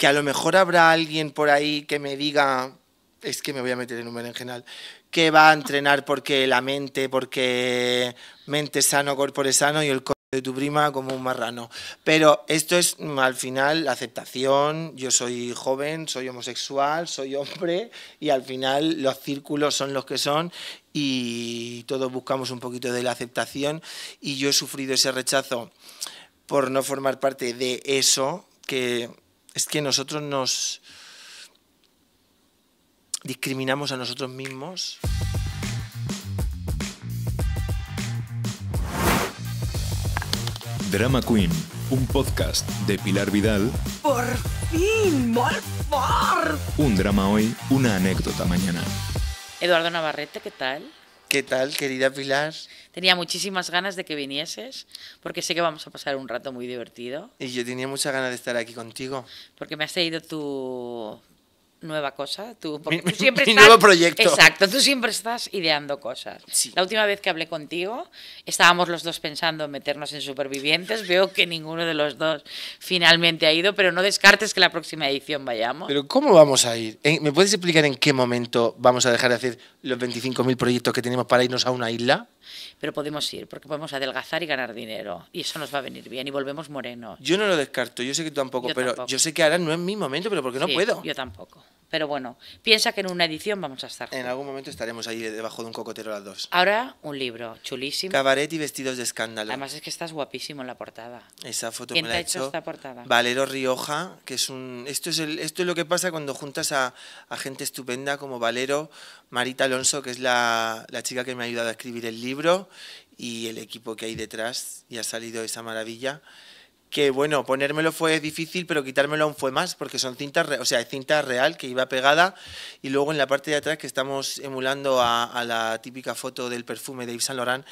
que a lo mejor habrá alguien por ahí que me diga, es que me voy a meter en un general, que va a entrenar porque la mente, porque mente sano, cuerpo sano y el cuerpo de tu prima como un marrano. Pero esto es al final la aceptación, yo soy joven, soy homosexual, soy hombre y al final los círculos son los que son y todos buscamos un poquito de la aceptación y yo he sufrido ese rechazo por no formar parte de eso que es que nosotros nos discriminamos a nosotros mismos. Drama Queen, un podcast de Pilar Vidal. ¡Por fin! favor. Un drama hoy, una anécdota mañana. Eduardo Navarrete, ¿qué tal? ¿Qué tal, querida Pilar? Tenía muchísimas ganas de que vinieses, porque sé que vamos a pasar un rato muy divertido. Y yo tenía muchas ganas de estar aquí contigo. Porque me has traído tu nueva cosa. Tú, siempre nuevo proyecto. Exacto, tú siempre estás ideando cosas. La última vez que hablé contigo, estábamos los dos pensando en meternos en Supervivientes. Veo que ninguno de los dos finalmente ha ido, pero no descartes que la próxima edición vayamos. Pero ¿cómo vamos a ir? ¿Me puedes explicar en qué momento vamos a dejar de hacer los 25.000 proyectos que tenemos para irnos a una isla? Pero podemos ir, porque podemos adelgazar y ganar dinero. Y eso nos va a venir bien y volvemos morenos. Yo no lo descarto, yo sé que tú tampoco, pero yo sé que ahora no es mi momento, pero porque no puedo. Yo tampoco. Pero bueno, piensa que en una edición vamos a estar. En algún momento estaremos ahí debajo de un cocotero las dos. Ahora un libro chulísimo. Cabaret y vestidos de escándalo. Además es que estás guapísimo en la portada. Esa foto me ha hecho, esta portada? Valero Rioja, que es un esto es esto lo que pasa cuando juntas a, gente estupenda como Valero, Marita Alonso, que es la, la chica que me ha ayudado a escribir el libro y el equipo que hay detrás y ha salido esa maravilla que bueno, ponérmelo fue difícil, pero quitármelo aún fue más, porque son cintas, o sea, cinta real que iba pegada y luego en la parte de atrás que estamos emulando a, la típica foto del perfume de Yves Saint Laurent,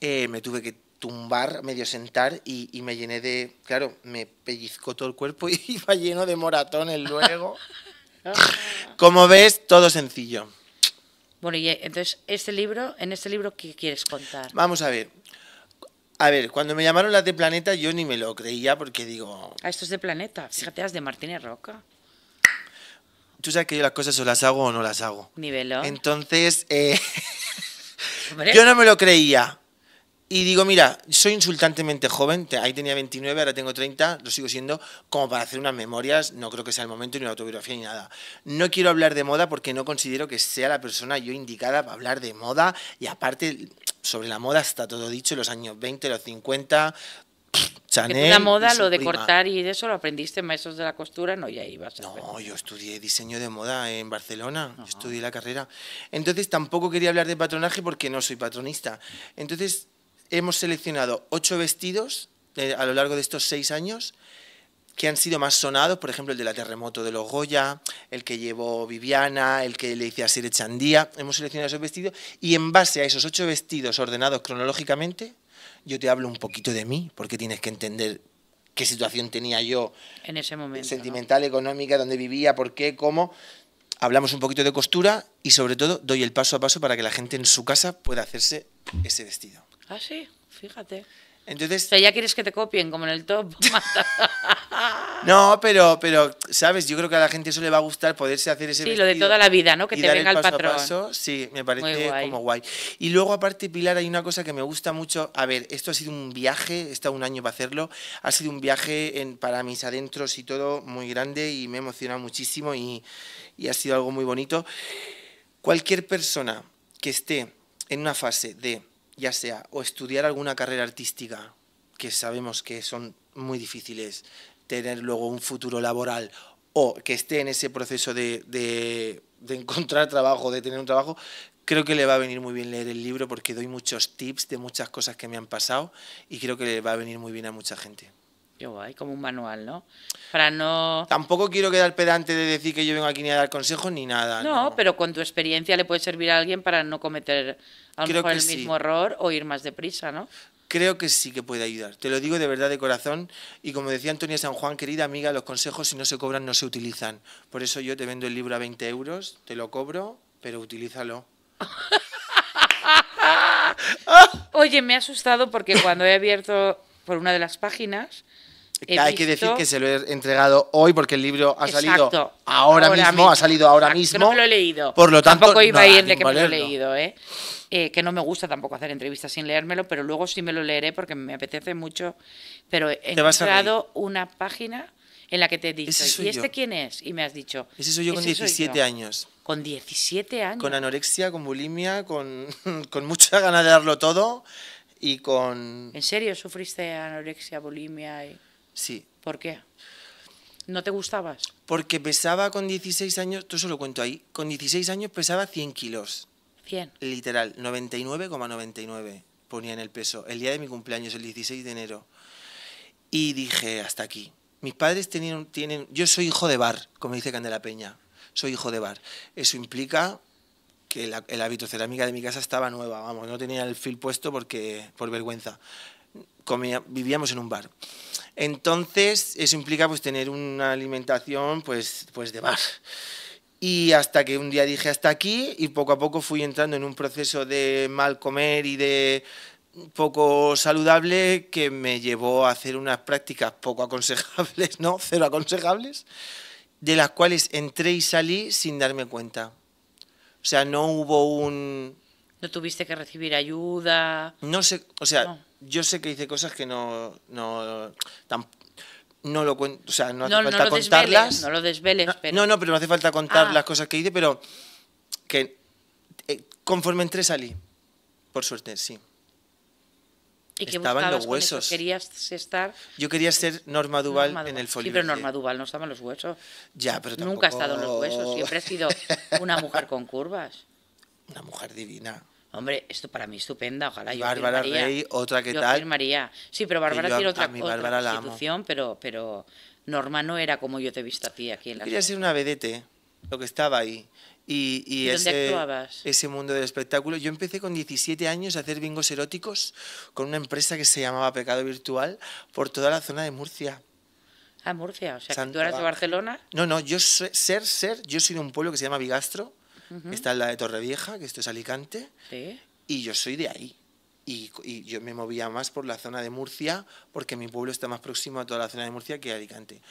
eh, me tuve que tumbar, medio sentar y, me llené de, claro, me pellizcó todo el cuerpo y iba lleno de moratones luego. Como ves, todo sencillo. Bueno, y eh, entonces, este libro, en este libro, ¿qué quieres contar? Vamos a ver, a ver, cuando me llamaron las de Planeta yo ni me lo creía porque digo... A ah, esto es de Planeta. Fíjate, las de Martínez Roca. Tú sabes que yo las cosas o las hago o no las hago. Nivelo. Entonces, eh, yo no me lo creía. Y digo, mira, soy insultantemente joven, ahí tenía 29, ahora tengo 30, lo sigo siendo, como para hacer unas memorias, no creo que sea el momento ni una autobiografía ni nada. No quiero hablar de moda porque no considero que sea la persona yo indicada para hablar de moda y aparte sobre la moda está todo dicho, los años 20, los 50, Chanel. La moda, lo de cortar y eso lo aprendiste en maestros de la costura, no, ya ibas. A no, yo estudié diseño de moda en Barcelona, ah. estudié la carrera. Entonces tampoco quería hablar de patronaje porque no soy patronista. Entonces hemos seleccionado ocho vestidos eh, a lo largo de estos seis años que han sido más sonados, por ejemplo, el de la terremoto de los Goya, el que llevó Viviana, el que le hice a echandía Hemos seleccionado esos vestidos y en base a esos ocho vestidos ordenados cronológicamente, yo te hablo un poquito de mí, porque tienes que entender qué situación tenía yo en ese momento, sentimental, económica, dónde vivía, por qué, cómo. Hablamos un poquito de costura y sobre todo doy el paso a paso para que la gente en su casa pueda hacerse ese vestido. Ah, sí, fíjate. Entonces, o sea, ya quieres que te copien como en el top. no, pero, pero, ¿sabes? Yo creo que a la gente eso le va a gustar poderse hacer ese. Sí, lo de toda la vida, ¿no? Que te venga el, patrón. A sí, me parece como guay. Y luego, aparte, Pilar, hay una cosa que me gusta mucho. A ver, esto ha sido un viaje, he estado un año para hacerlo. Ha sido un viaje para mis adentros y todo muy grande y me ha emocionado muchísimo y ha sido algo muy bonito. Cualquier persona que esté en una fase de ya sea o estudiar alguna carrera artística, que sabemos que son muy difíciles, tener luego un futuro laboral o que esté en ese proceso de, de, de encontrar trabajo, de tener un trabajo, creo que le va a venir muy bien leer el libro porque doy muchos tips de muchas cosas que me han pasado y creo que le va a venir muy bien a mucha gente. Yo, hay como un manual, ¿no? Para no. Tampoco quiero quedar pedante de decir que yo vengo aquí ni a dar consejos ni nada. No, pero con tu experiencia le puede servir a alguien para no cometer el mismo error o ir más deprisa, ¿no? Creo que sí que puede ayudar. Te lo digo de verdad de corazón. Y como decía Antonia San Juan, querida amiga, los consejos si no se cobran no se utilizan. Por eso yo te vendo el libro a 20 euros, te lo cobro, pero utilízalo. Oye, me ha asustado porque cuando he abierto por una de las páginas. Hay que decir que se lo he entregado hoy porque el libro ha salido ahora, mismo, ha salido ahora mismo. No lo he leído. Por lo tanto, tampoco iba a ir que me lo he leído, ¿eh? Eh, que no me gusta tampoco hacer entrevistas sin leérmelo, pero luego sí me lo leeré porque me apetece mucho. Pero he entregado una página en la que te he dicho, ¿y este quién es? Y me has dicho. Ese soy yo con 17 años. Con 17 años. Con anorexia, con bulimia, con, con mucha ganas de darlo todo y con... ¿En serio sufriste anorexia, bulimia? Sí. ¿Por qué? ¿No te gustabas? Porque pesaba con 16 años, tú lo cuento ahí, con 16 años pesaba 100 kilos. 100. Literal, 99,99 ponía en el peso. El día de mi cumpleaños, el 16 de enero. Y dije, hasta aquí. Mis padres tienen yo soy hijo de bar, como dice Candela Peña. Soy hijo de bar. Eso implica que la, la, vitrocerámica de mi casa estaba nueva, vamos, no tenía el fil puesto porque por vergüenza. vivíamos en un bar. Entonces, eso implica pues tener una alimentación pues, pues de bar. Y hasta que un día dije hasta aquí y poco a poco fui entrando en un proceso de mal comer y de poco saludable que me llevó a hacer unas prácticas poco aconsejables, ¿no? Cero aconsejables, de las cuales entré y salí sin darme cuenta. O sea, no hubo un... ¿No tuviste que recibir ayuda? No sé, o sea, yo sé que hice cosas que no... no no lo cuento, o sea, no hace falta contarlas. no lo desveles, pero... No, no, pero no hace falta contar ah. las cosas que hice, pero que eh, conforme entré salí. Por suerte, sí estaban los huesos. Querías estar. Yo quería ser Norma Duval, en el folio. pero Norma Duval no estaba en los huesos. Ya, pero Nunca ha estado en los huesos. Siempre ha sido una mujer con curvas. Una mujer divina. Hombre, esto para mí estupenda, ojalá yo Bárbara Rey, otra que tal. Sí, pero Bárbara tiene otra, institución, pero, pero Norma no era como yo te he visto a ti aquí en la Quería ser una vedete, lo que estaba ahí. Y, ¿Dónde ese, actuabas? ese mundo del espectáculo. Yo empecé con 17 años a hacer bingos eróticos con una empresa que se llamaba Pecado Virtual por toda la zona de Murcia. A ah, Murcia, o sea, Santa... ¿tú eras de Barcelona? No, no, yo soy, ser, ser, yo soy de un pueblo que se llama Bigastro. que está en la de Torrevieja, que esto es Alicante, ¿Sí? y yo soy de ahí. Y, y, yo me movía más por la zona de Murcia, porque mi pueblo está más próximo a toda la zona de Murcia que Alicante.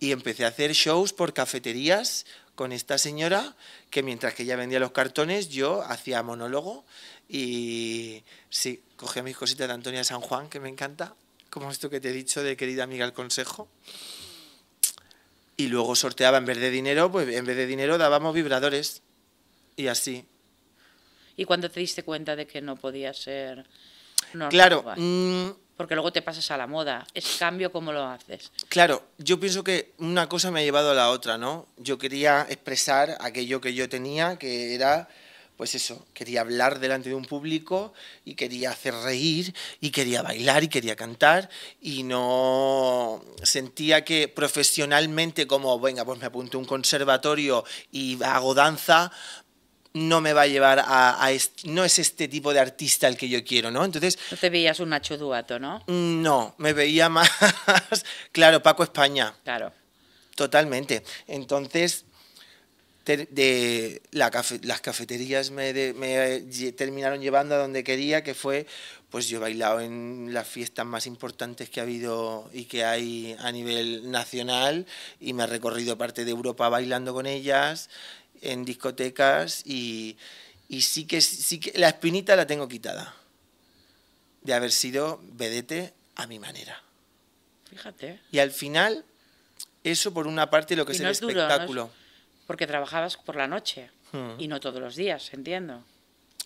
Y empecé a hacer shows por cafeterías, con esta señora que mientras que ella vendía los cartones yo hacía monólogo y sí, cogía mis cositas de Antonia San Juan, que me encanta, como esto que te he dicho de querida amiga al consejo. Y luego sorteaba, en vez de dinero, pues en vez de dinero dábamos vibradores y así. ¿Y cuando te diste cuenta de que no podía ser... Claro, mm, porque luego te pasas a la moda. Es cambio cómo lo haces. Claro, yo pienso que una cosa me ha llevado a la otra, ¿no? Yo quería expresar aquello que yo tenía, que era, pues eso, quería hablar delante de un público y quería hacer reír y quería bailar y quería cantar y no sentía que profesionalmente como, venga, pues me apunto a un conservatorio y hago danza, no me va a llevar a, no es este tipo de artista el que yo quiero, ¿no? Entonces... No te veías un Nacho Duato, ¿no? Mm, no, me veía más, claro, Paco España. Claro. Totalmente. Entonces, de las cafeterías me, me, terminaron llevando a donde quería, que fue, pues yo he bailado en las fiestas más importantes que ha habido y que hay a nivel nacional y me he recorrido parte de Europa bailando con ellas en discotecas y, y sí, que, sí que la espinita la tengo quitada de haber sido vedete a mi manera. Fíjate. Y al final, eso por una parte lo que es el espectáculo. porque trabajabas por la noche hmm. y no todos los días, entiendo.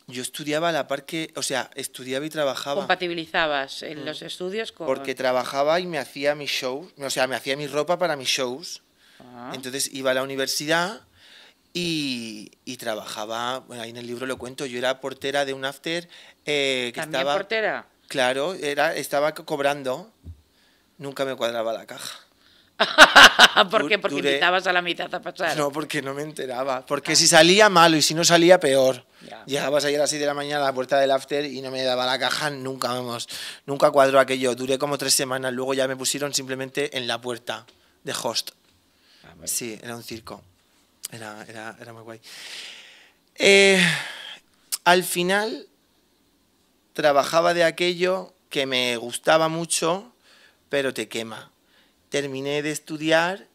Yo estudiaba a la par que, o sea, estudiaba y trabajaba. Compatibilizabas en hmm. los estudios con... Porque trabajaba y me hacía mis shows, o sea, me hacía mi ropa para mis shows. Ah. Entonces iba a la universidad y, trabajaba, bueno, ahí en el libro lo cuento, yo era portera de un after eh, ¿También estaba... portera? Claro, era, estaba cobrando, nunca me cuadraba la caja. ¿Por qué? ¿Porque invitabas a la mitad a pasar? No, porque no me enteraba. Porque ah. si salía malo y si no salía peor. Llegabas ayer a las 6 de la mañana a la puerta del after y no me daba la caja nunca, vamos. Nunca cuadró aquello. Duré como tres semanas. Luego ya me pusieron simplemente en la puerta de host. Ah, sí, era un circo. Era, era, era muy guay. Eh, al final trabajaba de aquello que me gustaba mucho, pero te quema. Terminé de estudiar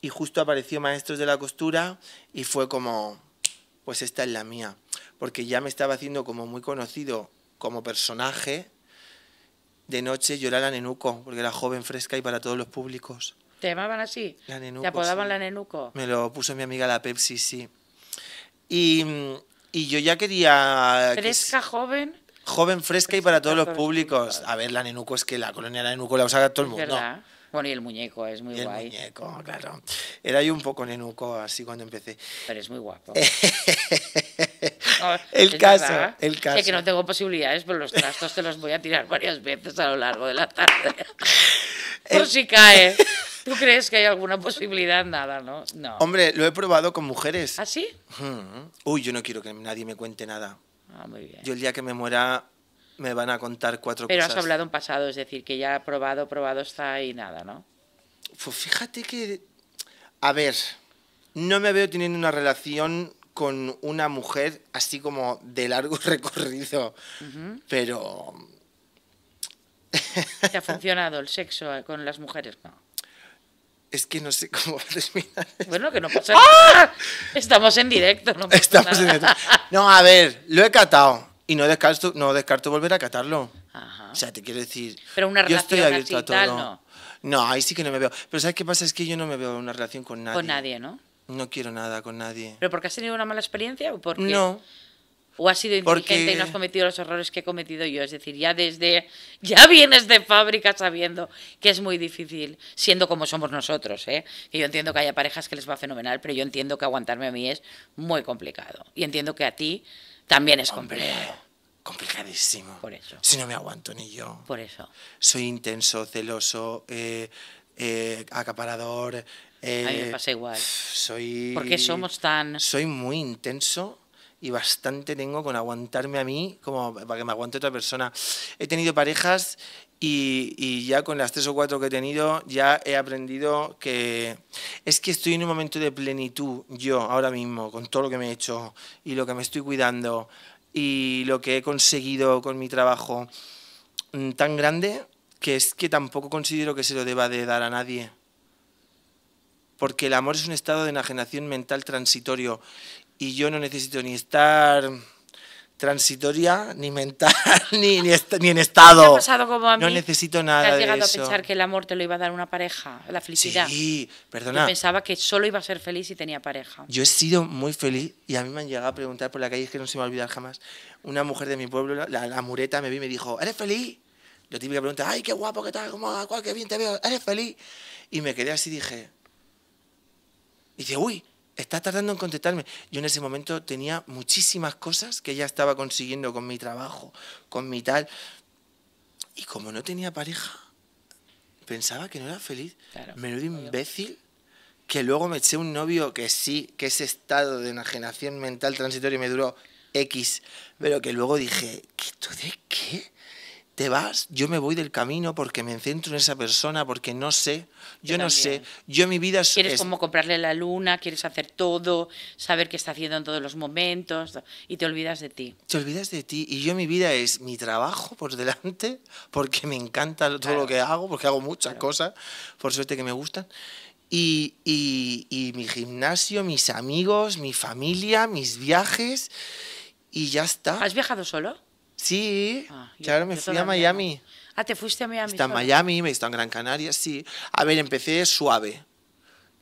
y justo apareció Maestros de la Costura y fue como, pues esta es la mía, porque ya me estaba haciendo como muy conocido como personaje. De noche lloraba a nenuco, porque era joven, fresca y para todos los públicos. ¿Te llamaban así? La Nenuco. ¿Te apodaban la Nenuco? Me lo puso mi amiga la Pepsi, sí. Y, y yo ya quería... Fresca, joven. Joven, fresca, y para todos los públicos. A ver, la Nenuco es que la colonia de la Nenuco la usa todo el mundo. Bueno, y el muñeco es muy guay. El muñeco, claro. Era yo un poco nenuco así cuando empecé. Pero es muy guapo. el, caso, el caso. Sé que no tengo posibilidades, pero los trastos te los voy a tirar varias veces a lo largo de la tarde. Por si cae. ¿Tú crees que hay alguna posibilidad? Nada, ¿no? No. Hombre, lo he probado con mujeres. ¿Ah, sí? Uy, yo no quiero que nadie me cuente nada. Ah, muy bien. Yo el día que me muera me van a contar cuatro cosas. Pero has hablado en pasado, es decir, que ya ha probado, probado está y nada, ¿no? Pues fíjate que... A ver, no me veo teniendo una relación con una mujer así como de largo recorrido, pero... ¿Te ha funcionado el sexo con las mujeres? No. Es que no sé cómo Bueno, que no pasa nada. ¡Ah! Estamos en directo, no pasa Estamos En directo. No, a ver, lo he catado y no descarto, no descarto volver a catarlo. O sea, te quiero decir. Pero una relación yo no. no, ahí sí que no me veo. Pero ¿sabes qué pasa? Es que yo no me veo en una relación con nadie. Con nadie, ¿no? No quiero nada con nadie. ¿Pero porque has tenido una mala experiencia o qué? No o has sido inteligente y no has cometido los errores que he cometido yo. Es decir, ya desde, ya vienes de fábrica sabiendo que es muy difícil, siendo como somos nosotros, ¿eh? que yo entiendo que haya parejas que les va fenomenal, pero yo entiendo que aguantarme a mí es muy complicado. Y entiendo que a ti también es Hombre, Complicadísimo. Por eso. Si no me aguanto ni yo. Por eso. Soy intenso, celoso, eh, eh, acaparador. a mí me eh, pasa igual. Soy. ¿Por qué somos tan.? Soy muy intenso y bastante tengo con aguantarme a mí como para que me aguante otra persona. He tenido parejas y, y, ya con las tres o cuatro que he tenido ya he aprendido que es que estoy en un momento de plenitud yo ahora mismo con todo lo que me he hecho y lo que me estoy cuidando y lo que he conseguido con mi trabajo mm, tan grande que es que tampoco considero que se lo deba de dar a nadie porque el amor es un estado de enajenación mental transitorio y yo no necesito ni estar transitoria, ni mental, ni, ni, en estado. como No necesito nada. ¿Te ¿Has llegado a pensar que el amor te lo iba a dar una pareja? La felicidad. Sí, perdona. Yo pensaba que solo iba a ser feliz si tenía pareja. Yo he sido muy feliz y a mí me han llegado a preguntar por la calle, es que no se me va a olvidar jamás. Una mujer de mi pueblo, la, la mureta, me vi me dijo: ¿Eres feliz? Yo típica pregunta: ¡Ay, qué guapo, qué tal, cómo, qué bien te veo! ¿Eres feliz? Y me quedé así y dije: Dice, uy, está tardando en contestarme. Yo en ese momento tenía muchísimas cosas que ya estaba consiguiendo con mi trabajo, con mi tal. Y como no tenía pareja, pensaba que no era feliz. Menudo imbécil que luego me eché un novio que sí, que ese estado de enajenación mental transitoria me duró X, pero que luego dije, ¿qué tú de qué? te vas, yo me voy del camino porque me centro en esa persona, porque no sé, yo, no sé, yo mi vida es... Quieres como comprarle la luna, quieres hacer todo, saber qué está haciendo en todos los momentos y te olvidas de ti. Te olvidas de ti y yo mi vida es mi trabajo por delante, porque me encanta todo lo que hago, porque hago muchas cosas, por suerte que me gustan. y, y mi gimnasio, mis amigos, mi familia, mis viajes y ya está. ¿Has viajado solo? Sí, ah, claro, me fui a Miami. Ah, te fuiste a Miami. Está en Miami, me visto en Gran Canaria, sí. A ver, empecé suave.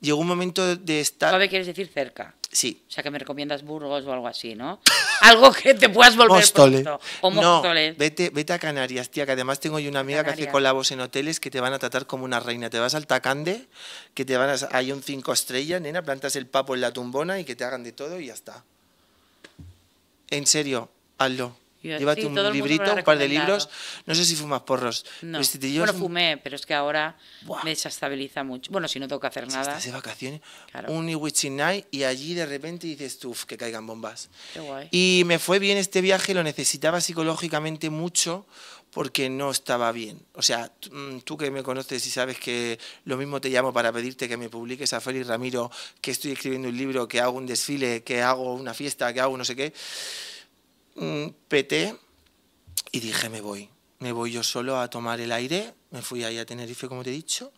Llegó un momento de estar... Suave quieres decir cerca. Sí. O sea, que me recomiendas Burgos o algo así, ¿no? algo que te puedas volver Móstole. O No, vete, vete a Canarias, tía, que además tengo yo una amiga que hace colabos en hoteles que te van a tratar como una reina. Te vas al Tacande, que te van a... Hay un cinco estrellas, nena, plantas el papo en la tumbona y que te hagan de todo y ya está. En serio, hazlo. Llévate un librito, un par de libros. No sé si fumas porros. No. Pues este fumé, pero es que ahora me desestabiliza mucho. Bueno, si no tengo que hacer nada. Estás de vacaciones, un Night y allí de repente dices, uff, que caigan bombas. Qué guay. Y me fue bien este viaje, lo necesitaba psicológicamente mucho porque no estaba bien. O sea, mm, tú que me conoces y sabes que lo mismo te llamo para pedirte que me publiques a Félix Ramiro, que estoy escribiendo un libro, que hago un desfile, que hago una fiesta, que hago no sé qué PT y dije, me voy. Me voy yo solo a tomar el aire. Me fui ahí a Tenerife, como te he dicho.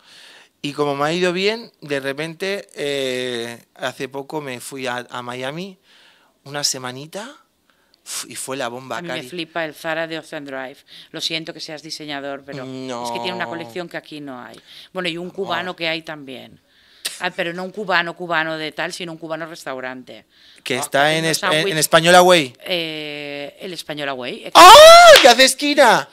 Y como me ha ido bien, de repente, eh, hace poco me fui a, Miami una semanita y fue la bomba. me flipa el Zara de Ocean Drive. Lo siento que seas diseñador, pero es que tiene una colección que aquí no hay. Bueno, y un cubano ah. que hay también. Ah, pero no un cubano cubano de tal, sino un cubano restaurante. Que ah, está pues en, en, Español eh, el Español Away. ¡Ah! ¡Que hace esquina!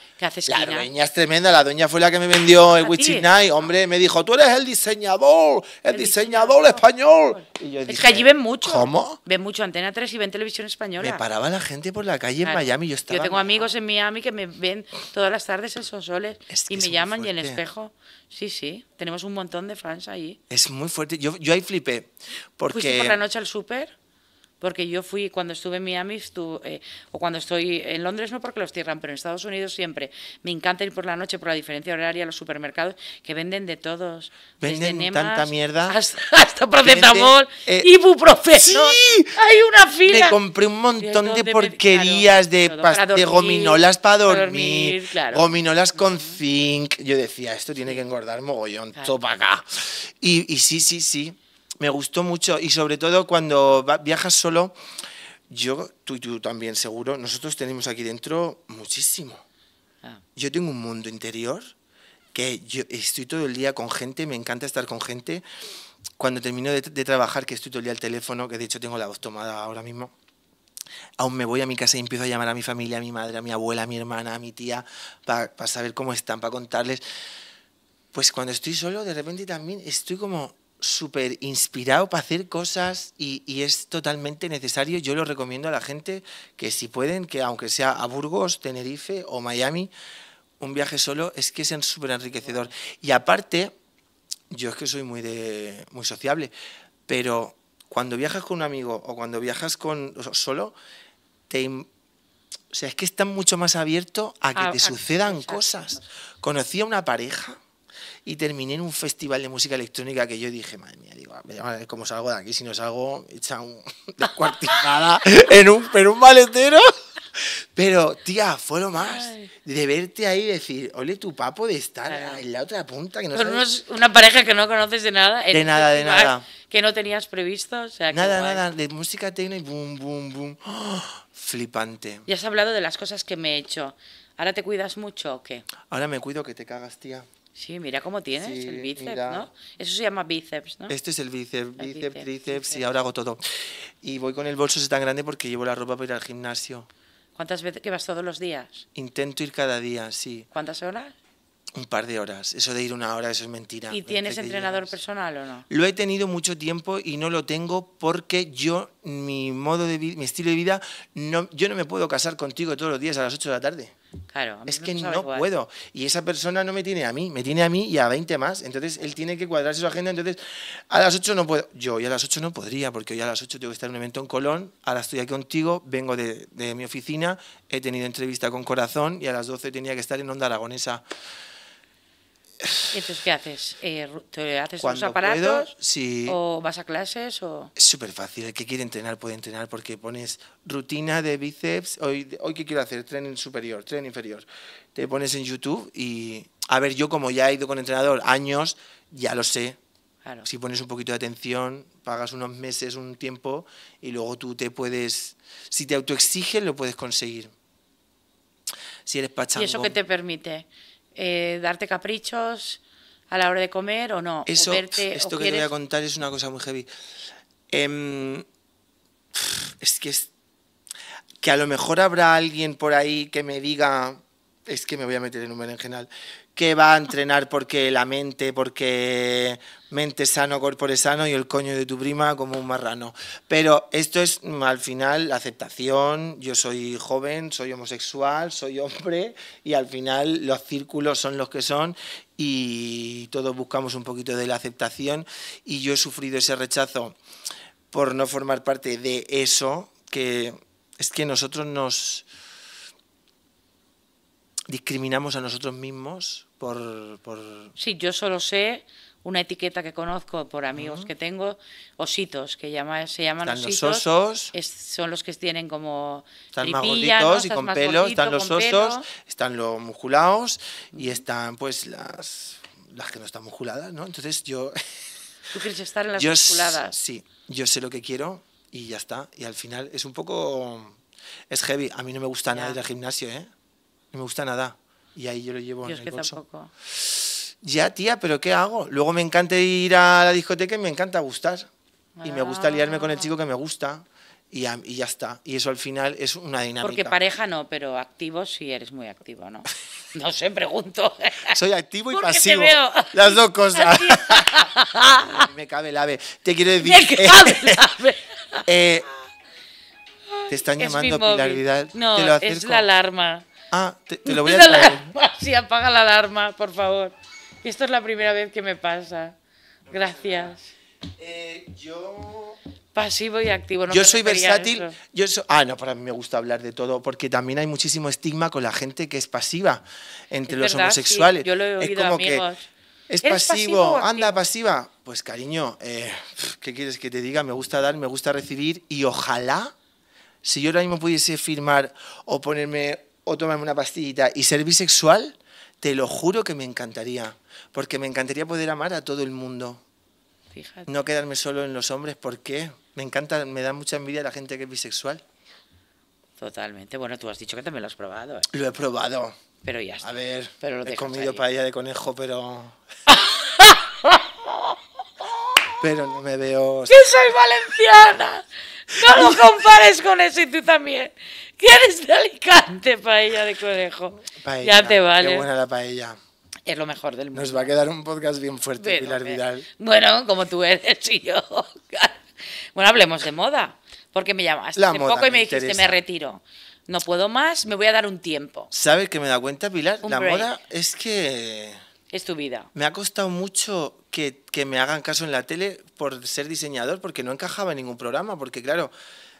La dueña es tremenda. La dueña fue la que me vendió el Witching Night. Hombre, me dijo, tú eres el diseñador, el, diseñador, español. es que allí ven mucho. ¿Cómo? Ven mucho Antena 3 y ven televisión española. Me paraba la gente por la calle en Miami. Yo, estaba yo tengo amigos en Miami que me ven todas las tardes en Sonsoles y me llaman y en Espejo. Sí, sí. Tenemos un montón de fans ahí. Es muy fuerte. Yo, yo ahí flipé. Porque... ¿Fuiste por la noche al súper? porque yo fui cuando estuve en Miami eh, o cuando estoy en Londres, no porque los cierran, pero en Estados Unidos siempre. Me encanta ir por la noche por la diferencia horaria a los supermercados que venden de todos. Venden tanta mierda. Hasta, hasta y eh, ¡Sí! Hay una fila. Me compré un montón de, porquerías, de, de, gominolas para dormir, gominolas con zinc. Yo decía, esto tiene que engordar mogollón, todo para acá. y sí, sí, sí me gustó mucho y sobre todo cuando viajas solo, yo, tú y tú también seguro, nosotros tenemos aquí dentro muchísimo. Ah. Yo tengo un mundo interior que yo estoy todo el día con gente, me encanta estar con gente. Cuando termino de, trabajar, que estoy todo el día al teléfono, que de hecho tengo la voz tomada ahora mismo, aún me voy a mi casa y empiezo a llamar a mi familia, a mi madre, a mi abuela, a mi hermana, a mi tía, para saber cómo están, para contarles. Pues cuando estoy solo, de repente también estoy como súper inspirado para hacer cosas y, es totalmente necesario. Yo lo recomiendo a la gente que si pueden, que aunque sea a Burgos, Tenerife o Miami, un viaje solo es que es súper enriquecedor. Y aparte, yo es que soy muy, de, muy sociable, pero cuando viajas con un amigo o cuando viajas con solo, o sea, es que están mucho más abierto a que ah, te sucedan cosas. Conocí a una pareja y terminé en un festival de música electrónica que yo dije, madre mía, digo, ah, cómo salgo de aquí, si no salgo hecha un descuartijada en un, un maletero. Pero, tía, fue lo más. De verte ahí y decir, ole tu papo de estar en la otra punta. Que no Con una pareja que no conoces de nada. De nada, de nada. Que no tenías previsto. nada, nada. De música tecno y boom, boom, boom. flipante. Y has hablado de las cosas que me he hecho. ¿Ahora te cuidas mucho o qué? Ahora me cuido que te cagas, tía. Sí, mira cómo tienes el bíceps, ¿no? Eso se llama bíceps, ¿no? Esto es el bíceps, bíceps, bíceps, tríceps y ahora hago todo. Y voy con el bolso es tan grande porque llevo la ropa para ir al gimnasio. ¿Cuántas veces que vas todos los días? Intento ir cada día, sí. ¿Cuántas horas? Un par de horas. Eso de ir una hora, eso es mentira. ¿Y tienes entrenador personal o no? Lo he tenido mucho tiempo y no lo tengo porque yo, mi modo de mi estilo de vida, no, yo no me puedo casar contigo todos los días a las 8 de la tarde. Claro, es que no puedo. Y esa persona no me tiene a mí, me tiene a mí y a 20 más. Entonces él tiene que cuadrarse su agenda. Entonces a las 8 no puedo. Yo hoy a las 8 no podría, porque hoy a las 8 tengo que estar en un evento en Colón. Ahora estoy aquí contigo, vengo de, de mi oficina, he tenido entrevista con Corazón y a las 12 tenía que estar en Onda Aragonesa. Entonces, ¿qué haces? Eh, ¿Te haces unos aparatos? ¿O vas a clases? O... Es súper fácil. El que quiere entrenar puede entrenar porque pones rutina de bíceps. Hoy, hoy ¿qué quiero hacer? Tren superior, tren inferior. Te pones en YouTube y... A ver, yo como ya he ido con entrenador años, ya lo sé. Claro. Si pones un poquito de atención, pagas unos meses, un tiempo y luego tú te puedes... Si te autoexiges, lo puedes conseguir. Si eres pachango... ¿Y eso qué te permite? Eh, darte caprichos a la hora de comer o no. Eso, esto que te voy a contar es una cosa muy heavy. Em, es que es que a lo mejor habrá alguien por ahí que me diga, es que me voy a meter en un general que va a entrenar porque la mente, porque mente sano, cuerpo sano y el coño de tu prima como un marrano. Pero esto es mm, al final la aceptación, yo soy joven, soy homosexual, soy hombre y al final los círculos son los que son y todos buscamos un poquito de la aceptación y yo he sufrido ese rechazo por no formar parte de eso que es que nosotros nos discriminamos a nosotros mismos por, por... Sí, yo solo sé una etiqueta que conozco por amigos que tengo, ositos, que llama, se llaman están Los osos, son los que tienen como. Están más y con pelos están los osos, están los musculados y están pues las, las que no están musculadas, ¿no? Entonces yo. ¿Tú quieres estar en las yo, musculadas? Sí, yo sé lo que quiero y ya está. Y al final es un poco. Es heavy. A mí no me gusta nada ir al gimnasio, ¿eh? no me gusta nada. Y ahí yo lo llevo el que Ya, tía, pero ¿qué hago? Luego me encanta ir a la discoteca y me encanta gustar. Y me gusta liarme con el chico que me gusta. Y, y, ya está. Y eso al final es una dinámica. Porque pareja no, pero activo sí eres muy activo, ¿no? No sé, pregunto. Soy activo y pasivo. Las dos cosas. Me cabe el ave. Te quiero decir. Me cabe eh, te están llamando Pilar Vidal. No, ¿Te lo es la alarma. Ah, te, lo voy a traer. Sí, apaga la alarma, por favor. Esto es la primera vez que me pasa. Gracias. Eh, yo pasivo y activo. yo soy versátil. Yo ah, no, para mí me gusta hablar de todo, porque también hay muchísimo estigma con la gente que es pasiva entre los homosexuales. Yo lo es como que es pasivo, anda pasiva. Pues cariño, eh, ¿qué quieres que te diga? Me gusta dar, me gusta recibir y ojalá, si yo ahora mismo pudiese firmar o ponerme o tomarme una pastillita y ser bisexual, te lo juro que me encantaría. Porque me encantaría poder amar a todo el mundo. Fíjate. No quedarme solo en los hombres, ¿por qué? Me encanta, me da mucha envidia la gente que es bisexual. Totalmente. Bueno, tú has dicho que también lo has probado. ¿eh? Lo he probado. Pero ya está. A ver, he comido paella de conejo, pero... Pero no me veo. ¡Que soy valenciana! No lo compares con eso y tú también. Que eres de Alicante, paella de conejo. Paella, ya te Qué buena la paella. Es lo mejor del mundo. Nos va a quedar un podcast bien fuerte, Pilar Vidal. Bueno, como tú eres y yo. Bueno, hablemos de moda. Porque me llamaste hace poco y me, dijiste, me retiro. No puedo más, me voy a dar un tiempo. ¿Sabes qué me da cuenta, Pilar? la moda es que. Es tu vida. Me ha costado mucho que, me hagan caso en la tele por ser diseñador, porque no encajaba en ningún programa, porque claro,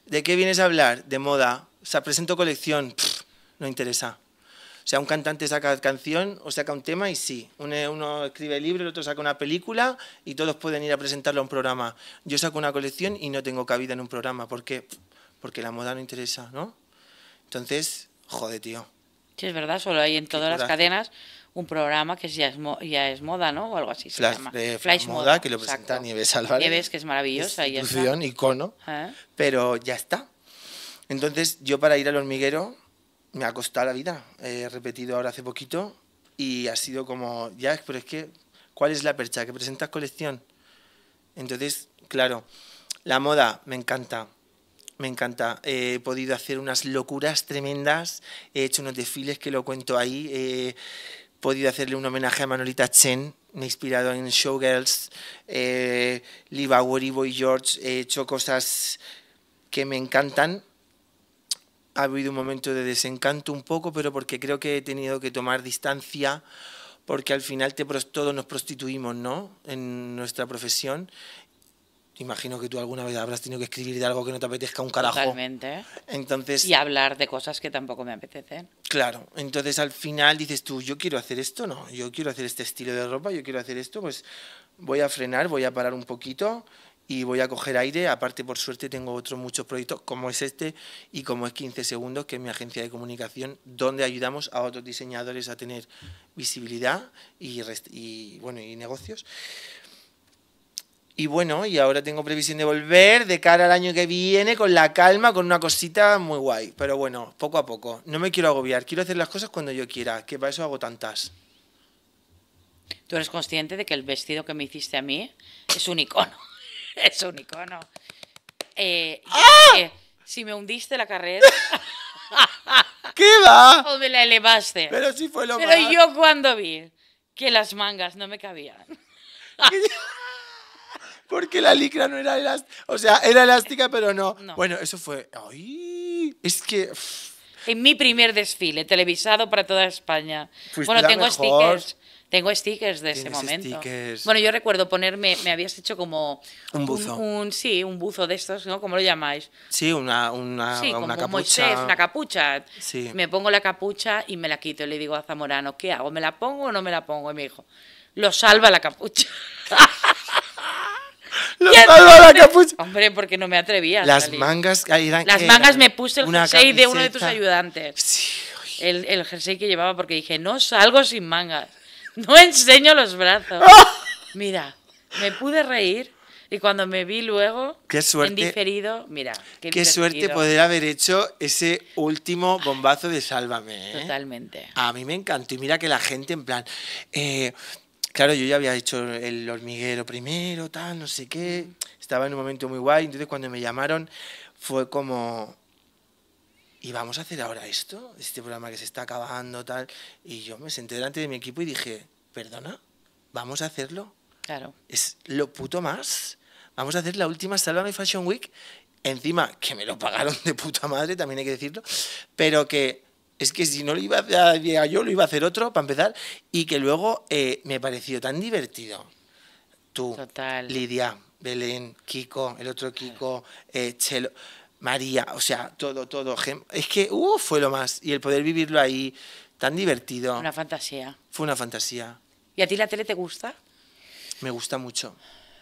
¿de qué vienes a hablar? De moda, o sea, presento colección, no interesa. O sea, un cantante saca canción o saca un tema y sí. Uno, escribe el libro, el otro saca una película y todos pueden ir a presentarlo a un programa. Yo saco una colección y no tengo cabida en un programa. ¿Por qué? Porque la moda no interesa, ¿no? Entonces, jode tío. Sí, es verdad, solo hay en todas las cadenas un programa que ya es, moda, ¿no? O algo así se llama. Flash moda, que lo presenta Nieves Álvarez. Nieves, que es maravillosa. un icono, ah. pero ya está. Entonces, yo para ir al hormiguero me ha costado la vida. He repetido ahora hace poquito y ha sido como, ya, pero es que, ¿cuál es la percha? ¿Que presentas colección? Entonces, claro, la moda me encanta. Me encanta. He podido hacer unas locuras tremendas. He hecho unos desfiles que lo cuento ahí. Eh, podido hacerle un homenaje a Manolita Chen, me he inspirado en Showgirls, eh, y Boy George, he hecho cosas que me encantan. Ha habido un momento de desencanto un poco, pero porque creo que he tenido que tomar distancia, porque al final todos nos prostituimos ¿no? en nuestra profesión imagino que tú alguna vez habrás tenido que escribir de algo que no te apetezca un carajo. Totalmente. Entonces, y hablar de cosas que tampoco me apetecen. Claro, entonces al final dices tú, yo quiero hacer esto, no, yo quiero hacer este estilo de ropa, yo quiero hacer esto, pues voy a frenar, voy a parar un poquito y voy a coger aire. Aparte, por suerte, tengo otros muchos proyectos como es este y como es 15 segundos, que es mi agencia de comunicación, donde ayudamos a otros diseñadores a tener visibilidad y, y bueno, y negocios. Y bueno, y ahora tengo previsión de volver de cara al año que viene con la calma, con una cosita muy guay. Pero bueno, poco a poco. No me quiero agobiar, quiero hacer las cosas cuando yo quiera, que para eso hago tantas. Tú eres consciente de que el vestido que me hiciste a mí es un icono. es un icono. Eh, ¡Ah! si me hundiste la carrera. ¿Qué va? O me la elevaste. Pero sí fue lo Pero yo cuando vi que las mangas no me cabían. Porque la licra no era elástica. O sea, era elástica, eh, pero no. Bueno, eso fue. ¡Ay! Es que. En mi primer desfile, televisado para toda España. bueno, tengo stickers. Tengo stickers de ese momento. Stickers? Bueno, yo recuerdo ponerme, me habías hecho como... Un buzo. Un, sí, un buzo de estos, ¿no? ¿Cómo lo llamáis? Sí, una, una, sí, una como capucha. Moisés, una capucha. Sí. Me pongo la capucha y me la quito. Y le digo a Zamorano, ¿qué hago? ¿Me la pongo o no me la pongo? Y me dijo, lo salva la capucha. Los la capucha. Hombre, porque no me atrevía. Las mangas Las mangas me puse el jersey de uno de tus ayudantes. el, jersey que llevaba porque dije, no salgo sin mangas. No enseño los brazos. Mira, me pude reír y cuando me vi luego qué suerte, en diferido, mira. Qué, suerte poder haber hecho ese último bombazo de Sálvame. ¿eh? Totalmente. A mí me encantó y mira que la gente en plan... Eh, claro, yo ya había hecho el hormiguero primero, tal, no sé qué. Mm. Estaba en un momento muy guay. Entonces, cuando me llamaron, fue como. ¿Y vamos a hacer ahora esto? Este programa que se está acabando, tal. Y yo me senté delante de mi equipo y dije, ¿perdona? ¿Vamos a hacerlo? Claro. Es lo puto más. Vamos a hacer la última de Fashion Week. Encima, que me lo pagaron de puta madre, también hay que decirlo. Pero que es que si no lo iba a hacer yo, lo iba a hacer otro, para empezar, y que luego eh, me pareció tan divertido. Tú, Lidia, Belén, Kiko, el otro Kiko, eh, Chelo, María, o sea, todo, todo. Es que uh, fue lo más. Y el poder vivirlo ahí, tan divertido. Una fantasía. Fue una fantasía. ¿Y a ti la tele te gusta? Me gusta mucho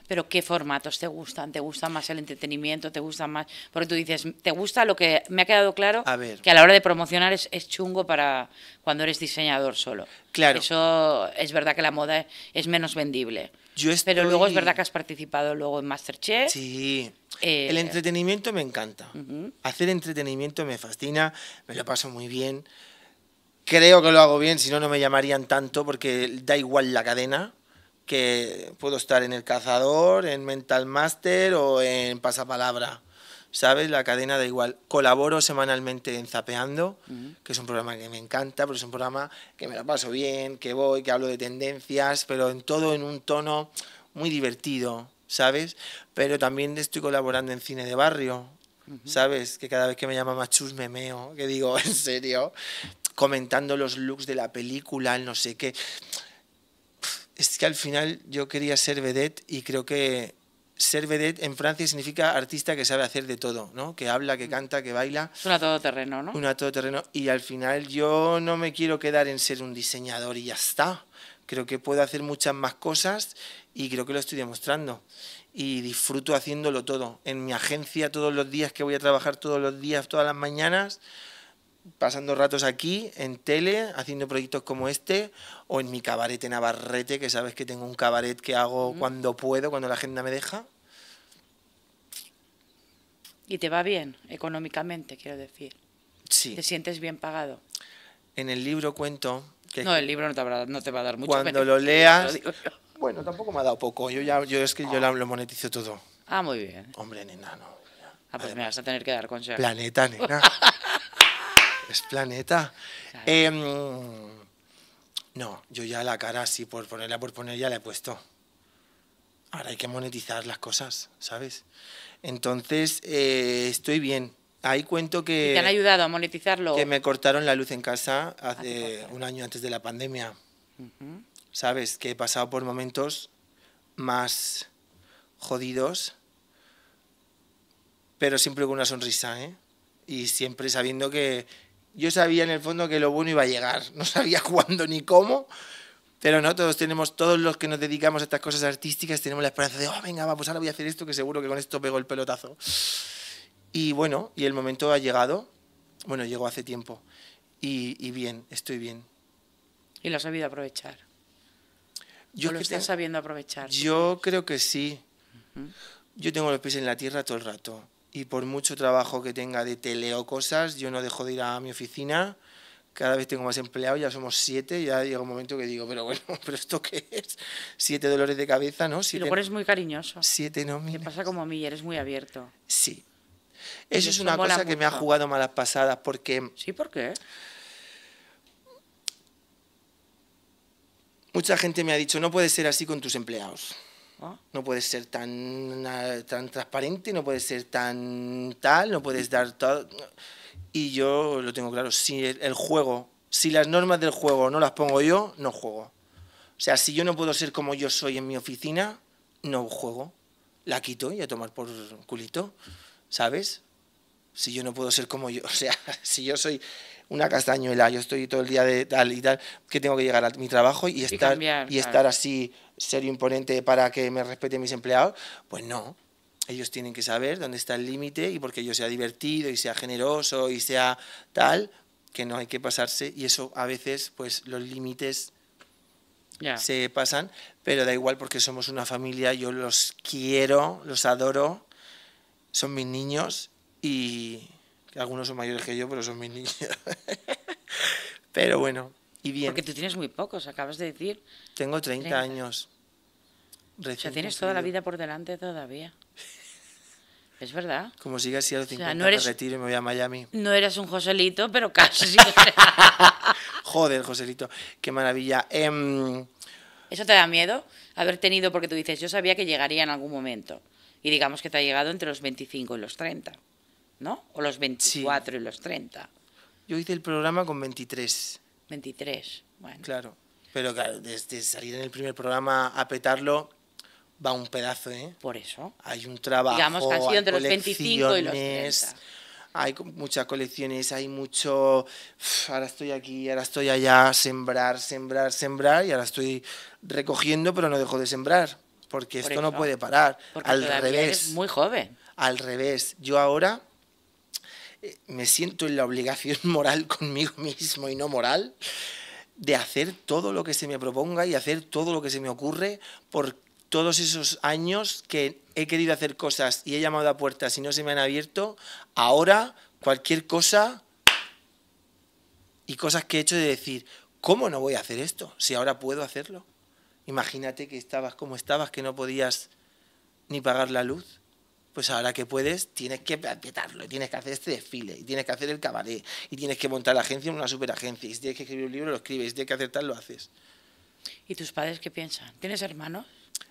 pero ¿qué formatos te gustan? ¿Te gusta más el entretenimiento? ¿Te gusta más...? Porque tú dices, ¿te gusta lo que me ha quedado claro? A ver. Que a la hora de promocionar es, chungo para cuando eres diseñador solo. Claro. Eso es verdad que la moda es menos vendible. Yo Pero luego es verdad que has participado luego en Masterchef. Sí. Eh, el entretenimiento me encanta. Hacer entretenimiento me fascina, me lo paso muy bien. Creo que lo hago bien, si no, no me llamarían tanto porque da igual la cadena que puedo estar en El Cazador, en Mental Master o en Pasapalabra. ¿Sabes? La cadena da igual. Colaboro semanalmente en Zapeando, que es un programa que me encanta, pero es un programa que me lo paso bien, que voy, que hablo de tendencias, pero en todo en un tono muy divertido, ¿sabes? Pero también estoy colaborando en cine de barrio, ¿sabes? Que cada vez que me llama Machus me meo, que digo, ¿en serio? Comentando los looks de la película, no sé qué es que al final yo quería ser vedette y creo que ser vedette en Francia significa artista que sabe hacer de todo, ¿no? Que habla, que canta, que baila. Una todoterreno, ¿no? Una todoterreno. Y al final yo no me quiero quedar en ser un diseñador y ya está. Creo que puedo hacer muchas más cosas y creo que lo estoy demostrando. Y disfruto haciéndolo todo. En mi agencia todos los días que voy a trabajar, todos los días, todas las mañanas, pasando ratos aquí, en tele, haciendo proyectos como este, o en mi cabaret en Navarrete, que sabes que tengo un cabaret que hago cuando puedo, cuando la agenda me deja. ¿Y te va bien económicamente, quiero decir? Sí. ¿Te sientes bien pagado? En el libro cuento... no, el libro no te, va a dar mucho. Cuando lo leas... bueno, tampoco me ha dado poco. Yo, ya, yo es que yo lo monetizo todo. Ah, muy bien. Hombre, nena, Ah, pues me vas a tener que dar consejos. Planeta, nena. es planeta. Em, no, yo ya la cara así por ponerla, por poner ya la he puesto. Ahora hay que monetizar las cosas, ¿sabes? Entonces, eh, estoy bien. Ahí cuento que... ¿Te han ayudado a monetizarlo? Que me cortaron la luz en casa hace un año antes de la pandemia. ¿Sabes? Que he pasado por momentos más jodidos, pero siempre con una sonrisa, ¿eh? Y siempre sabiendo que, yo sabía en el fondo que lo bueno iba a llegar, no sabía cuándo ni cómo, pero no, todos tenemos, todos los que nos dedicamos a estas cosas artísticas, tenemos la esperanza de, oh, venga, vamos ahora voy a hacer esto, que seguro que con esto pego el pelotazo. Y bueno, y el momento ha llegado, bueno, llegó hace tiempo, y, bien, estoy bien. ¿Y lo has sabido aprovechar? Yo lo estás sabiendo aprovechar? Yo creo que sí. Yo tengo los pies en la tierra todo el rato y por mucho trabajo que tenga de tele o cosas, yo no dejo de ir a mi oficina. Cada vez tengo más empleados, ya somos siete, ya llega un momento que digo, pero bueno, ¿pero esto qué es? Siete dolores de cabeza, ¿no? Siete, y lo pones muy cariñoso. Siete no Te pasa como a mí, eres muy abierto. Sí. Eso es una cosa que me ha jugado malas pasadas porque... Sí, ¿por qué? Mucha gente me ha dicho, no puedes ser así con tus empleados. ¿Ah? No puedes ser tan, tan transparente, no puedes ser tan tal, no puedes dar todo. Y yo lo tengo claro, si el juego, si las normas del juego no las pongo yo, no juego. O sea, si yo no puedo ser como yo soy en mi oficina, no juego. La quito y a tomar por culito, ¿sabes? Si yo no puedo ser como yo, o sea, si yo soy una castañuela, yo estoy todo el día de tal y tal, que tengo que llegar a mi trabajo y, estar, y estar así serio imponente para que me respeten mis empleados, pues no. Ellos tienen que saber dónde está el límite y porque yo sea divertido y sea generoso y sea tal, que no hay que pasarse y eso a veces pues los límites se pasan, pero da igual porque somos una familia, yo los quiero, los adoro, son mis niños y, algunos son mayores que yo, pero son mis niños. pero bueno, y bien. Porque tú tienes muy pocos, acabas de decir. Tengo 30, años. tienes toda la vida por delante todavía. Es verdad. Como sigas siendo 50, me retiro y me voy a Miami. No eras un Joselito, pero casi. Joder, Joselito, qué maravilla. Em, ¿Eso te da miedo? Haber tenido, porque tú dices, yo sabía que llegaría en algún momento. Y digamos que te ha llegado entre los 25 y los 30. ¿no? O los 24 y los 30. Yo hice el programa con 23. 23, bueno. Claro, pero claro, desde salir en el primer programa a petarlo va un pedazo, ¿eh? Por eso. Hay un trabajo. Digamos que entre los 25 y los 30. Hay muchas colecciones, hay mucho. ahora estoy aquí, ahora estoy allá, sembrar, sembrar, sembrar, y ahora estoy recogiendo, pero no dejo de sembrar, porque esto no puede parar. Al revés. muy joven. Al revés. Yo ahora eh, me siento en la obligación moral conmigo mismo y no moral de hacer todo lo que se me proponga y hacer todo lo que se me ocurre por todos esos años que he querido hacer cosas y he llamado a puertas y no se me han abierto, ahora cualquier cosa y cosas que he hecho de decir, ¿cómo no voy a hacer esto si ahora puedo hacerlo? Imagínate que estabas como estabas, que no podías ni pagar la luz, pues ahora que puedes, tienes que apretarlo. tienes que hacer este desfile, y tienes que hacer el cabaret, y tienes que montar la agencia en una superagencia, y si tienes que escribir un libro, lo escribes, y si tienes que hacer tal, lo haces. ¿Y tus padres qué piensan? ¿Tienes hermanos?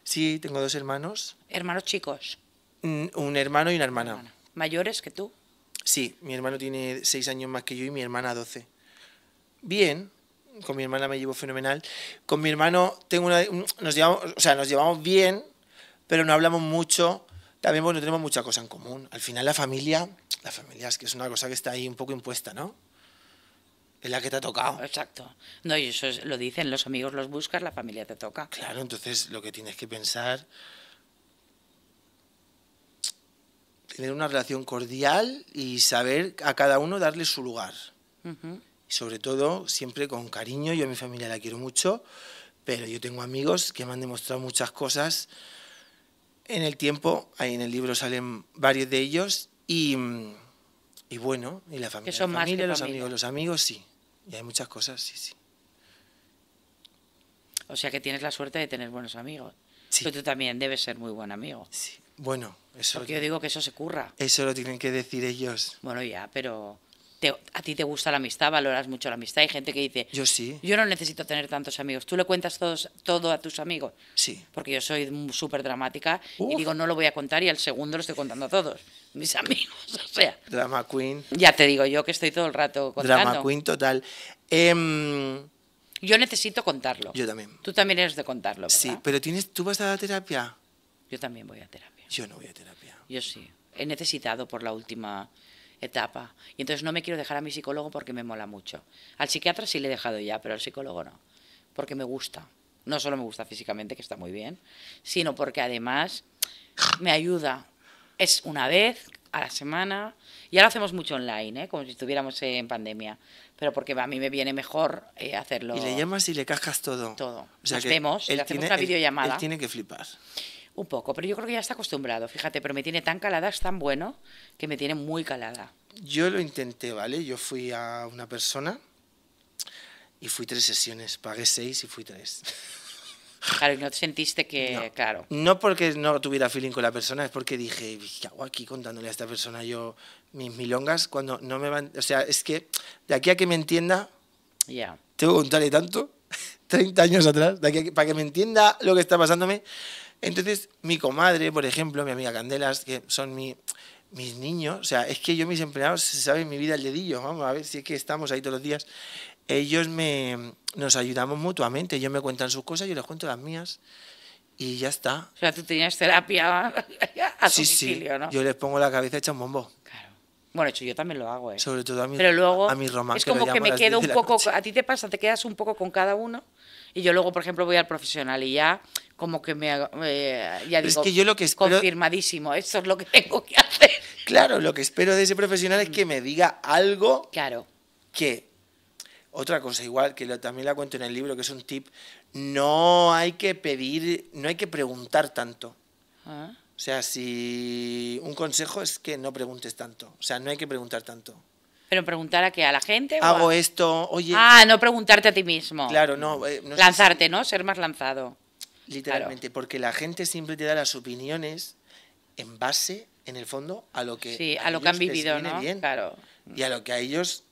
Sí, tengo dos hermanos. ¿Hermanos chicos? un hermano y una hermana. ¿Mayores que tú? Sí, mi hermano tiene seis años más que yo y mi hermana doce. Bien, con mi hermana me llevo fenomenal. Con mi hermano tengo nos sea, nos llevamos bien, pero no hablamos mucho también, bueno, tenemos mucha cosa en común. Al final la familia, la familia es que es una cosa que está ahí un poco impuesta, ¿no? Es la que te ha tocado. Exacto. No, y eso lo dicen, los amigos los buscas, la familia te toca. Claro, entonces lo que tienes que pensar, tener una relación cordial y saber a cada uno darle su lugar. Y sobre todo, siempre con cariño, yo a mi familia la quiero mucho, pero yo tengo amigos que me han demostrado muchas cosas en el tiempo, ahí en el libro salen varios de ellos y, mm, bueno, y la familia, son los amigos, los amigos sí, y hay muchas cosas, sí, sí. O sea que tienes la suerte de tener buenos amigos. Pero tú también debes ser muy buen amigo. Sí. Bueno, eso. Porque yo digo que eso se curra. Eso lo tienen que decir ellos. Bueno, ya, pero a ti te gusta la amistad, valoras mucho la amistad. Hay gente que dice, yo sí. Yo no necesito tener tantos amigos. ¿Tú le cuentas todo a tus amigos? Sí. Porque yo soy súper dramática y digo, no lo voy a contar y al segundo lo estoy contando a todos. Mis amigos, o sea. Drama queen. Ya te digo yo que estoy todo el rato contando. Drama queen total. Em, yo necesito contarlo. Yo también. Tú también eres de contarlo, Sí, pero tienes, ¿tú vas a la terapia? Yo también voy a terapia. Yo no voy a terapia. Yo sí. He necesitado por la última etapa. Y entonces no me quiero dejar a mi psicólogo porque me mola mucho. Al psiquiatra sí le he dejado ya, pero al psicólogo no, porque me gusta. No solo me gusta físicamente, que está muy bien, sino porque además me ayuda. Es una vez a la semana, y ahora hacemos mucho online, ¿eh? como si estuviéramos en pandemia, pero porque a mí me viene mejor eh, hacerlo. Y le llamas y le cascas todo. Todo. O él le hacemos tiene, una videollamada. tiene que flipar. Un poco, pero yo creo que ya está acostumbrado, fíjate, pero me tiene tan calada, es tan bueno, que me tiene muy calada. Yo lo intenté, ¿vale? Yo fui a una persona y fui tres sesiones, pagué seis y fui tres. Claro, y no te sentiste que, claro. No porque no tuviera feeling con la persona, es porque dije, ¿qué hago aquí contándole a esta persona yo mis milongas cuando no me van... O sea, es que de aquí a que me entienda, ya tengo que contarle tanto, 30 años atrás, de para que me entienda lo que está pasándome, entonces, mi comadre, por ejemplo, mi amiga Candelas, que son mis niños, o sea, es que yo mis empleados se saben mi vida al dedillo, vamos a ver si es que estamos ahí todos los días. Ellos me, nos ayudamos mutuamente, ellos me cuentan sus cosas, yo les cuento las mías y ya está. O sea, tú tenías terapia a domicilio, sí, sí. Yo les pongo la cabeza hecha un bombo. Bueno, hecho, yo también lo hago, ¿eh? Sobre todo a mi, Pero luego a mi romance es como que, me quedo un poco... A ti te pasa, te quedas un poco con cada uno. Y yo luego, por ejemplo, voy al profesional y ya como que me... Eh, ya digo, es que yo lo que espero... confirmadísimo, eso es lo que tengo que hacer. Claro, lo que espero de ese profesional es que me diga algo claro. que... Otra cosa igual, que también la cuento en el libro, que es un tip, no hay que pedir, no hay que preguntar tanto. ¿Ah? O sea, si un consejo es que no preguntes tanto. O sea, no hay que preguntar tanto. Pero preguntar a qué, a la gente. Hago esto, oye. Ah, no preguntarte a ti mismo. Claro, no. Eh, Lanzarte, ¿no? Ser más lanzado. Literalmente, porque la gente siempre te da las opiniones en base, en el fondo, a lo que, sí, a, lo que han vivido, ¿no? Bien, claro. Y a lo que a ellos